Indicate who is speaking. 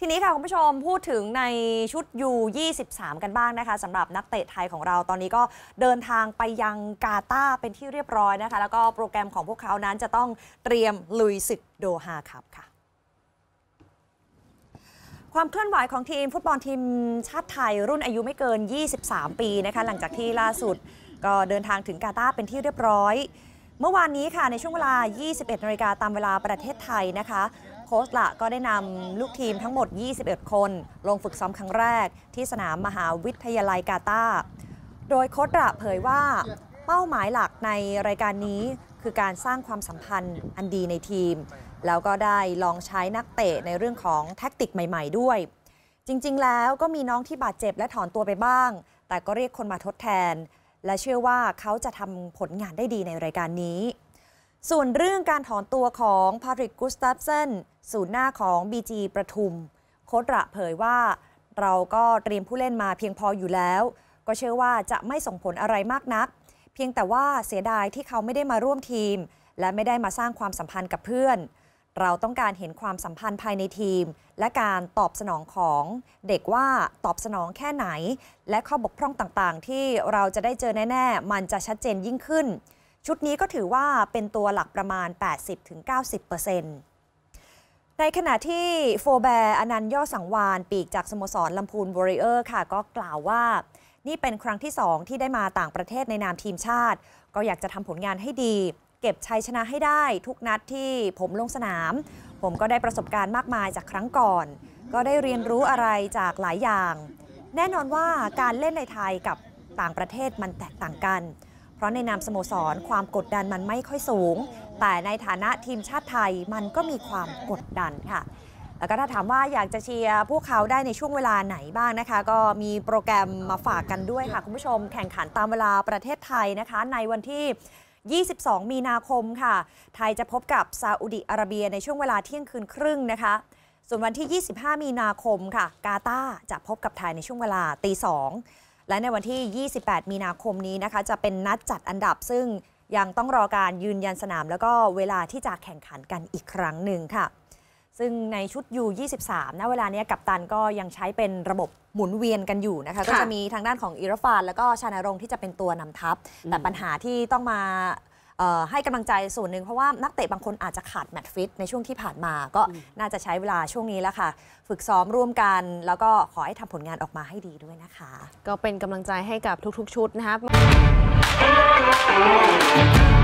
Speaker 1: ทีนี้ค่ะ คุณผู้ชมพูดถึงในชุด U23 กันบ้างนะคะสำหรับนักเตะไทยของเราตอนนี้ก็เดินทางไปยังกาตาร์เป็นที่เรียบร้อยนะคะ แล้วก็โปรแกรมของพวกเขานั้นจะต้องเตรียมลุยศึกโดฮาคับค่ะ ความเคลื่อนไหวของทีมฟุตบอลทีมชาติไทย รุ่นอายุไม่เกิน 23 ปีนะคะ หลังจากที่ล่าสุดก็เดินทางถึงกาตาร์เป็นที่เรียบร้อย เมื่อวานนี้ค่ะในช่วงเวลา 21นาฬิกาตามเวลาประเทศไทยนะคะค้ชละก็ได้นำลูกทีมทั้งหมด 21 คนลงฝึกซ้อมครั้งแรก ที่สนามมหาวิทยาลัยกาตา โดยโค้ชละเผยว่าเป้าหมายหลักในรายการนี้คือการสร้างความสัมพันธ์อันดีในทีม แล้วก็ได้ลองใช้นักเตะในเรื่องของแท็กติกใหม่ ๆด้วย จริงๆ แล้วก็มีน้องที่บาดเจ็บและถอนตัวไปบ้าง แต่ก็เรียกคนมาทดแทน และเชื่อว่าเขาจะทำผลงานได้ดีในรายการนี้ส่วนเรื่องการถอนตัวของ พาริกกุสตัฟเซนศูนย์หน้าของ BG ประทุม โคตระเผยว่าเราก็เตรียมผู้เล่นมาเพียงพออยู่แล้ว ก็เชื่อว่าจะไม่ส่งผลอะไรมากนัก เพียงแต่ว่าเสียดายที่เขาไม่ได้มาร่วมทีม และไม่ได้มาสร้างความสัมพันธ์กับเพื่อน เราต้องการเห็นความสัมพันธ์ภายในทีม และการตอบสนองของ เด็กว่าตอบสนองแค่ไหนและข้อบกพร่องต่างๆ ที่เราจะได้เจอแน่ๆมันจะชัดเจนยิ่งขึ้นชุดนี้ก็ถือว่าเป็นตัวหลักประมาณ 80-90%ในขณะที่โฟแบร์อนันย่อสังวานปีกจากสโมสร ลำพูนบริเออร์ค่ะ ก็กล่าวว่า นี่เป็นครั้งที่ 2 ที่ได้มาต่างประเทศในนามทีมชาติ ก็อยากจะทำผลงานให้ดี เก็บชัยชนะให้ได้ทุกนัดที่ผมลงสนาม ผมก็ได้ประสบการณ์มากมายจากครั้งก่อน ก็ได้เรียนรู้อะไรจากหลายอย่าง แน่นอนว่าการเล่นในไทยกับต่างประเทศมันแตกต่างกันราะในนามสโมสรความกดดันมันไม่ค่อยสูง แต่ในฐานะทีมชาติไทยมันก็มีความกดดันค่ะแล้วก็ถ้าถามว่าอยากจะเชียร์พวกเขาได้ในช่วงเวลาไหนบ้างนะคะ ก็มีโปรแกรมมาฝากกันด้วยค่ะ คุณผู้ชมแข่งขันตามเวลาประเทศไทยนะคะ ในวันที่ 22 มีนาคมค่ะ ไทยจะพบกับซาอุดิอาระเบียในช่วงเวลาเที่ยงคืนครึ่งนะคะส่วนวันที่ 25 มีนาคมค่ะ กาตาจะพบกับไทยในช่วงเวลาตี2และในวันที่ 28 มีนาคมนี้นะคะจะเป็นนัดจัดอันดับ ซึ่งยังต้องรอการยืนยันสนาม แล้วก็เวลาที่จะแข่งขันกันอีกครั้งหนึ่งค่ะ ซึ่งในชุด U23 ณเวลานี้กัปตันก็ยังใช้เป็นระบบหมุนเวียนกันอยู่นะคะก็จะมีทางด้านของอิรฟานแล้วก็ชานารงที่จะเป็นตัวนำทัพแต่ปัญหาที่ต้องมาให้กำลังใจส่วนหนึ่งเพราะว่านักเตะบางคนอาจจะขาดแมตช์ฟิตในช่วงที่ผ่านมาก็น่าจะใช้เวลาช่วงนี้แล้วค่ะ ฝึกซ้อมร่วมกัน แล้วก็ขอให้ทำผลงานออกมาให้ดีด้วยนะคะ ก็เป็นกำลังใจให้กับทุกๆชุดนะครับ